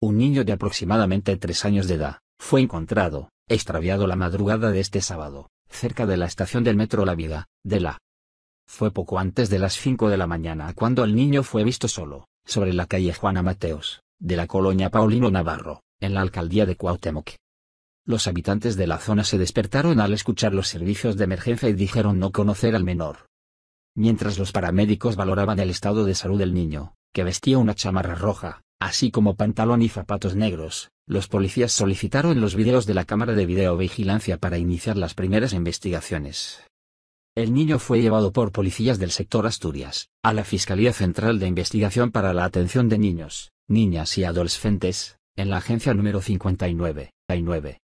un niño de aproximadamente tres años de edad, fue encontrado, extraviado la madrugada de este sábado, cerca de la estación del metro La Vida, de la. Fue poco antes de las cinco de la mañana cuando el niño fue visto solo, sobre la calle Juana Mateos, de la colonia Paulino Navarro, en la alcaldía de Cuauhtémoc. Los habitantes de la zona se despertaron al escuchar los servicios de emergencia y dijeron no conocer al menor. Mientras los paramédicos valoraban el estado de salud del niño, que vestía una chamarra roja, así como pantalón y zapatos negros, los policías solicitaron los videos de la cámara de videovigilancia para iniciar las primeras investigaciones. El niño fue llevado por policías del sector Asturias, a la Fiscalía Central de Investigación para la Atención de Niños, Niñas y Adolescentes, en la agencia número 59,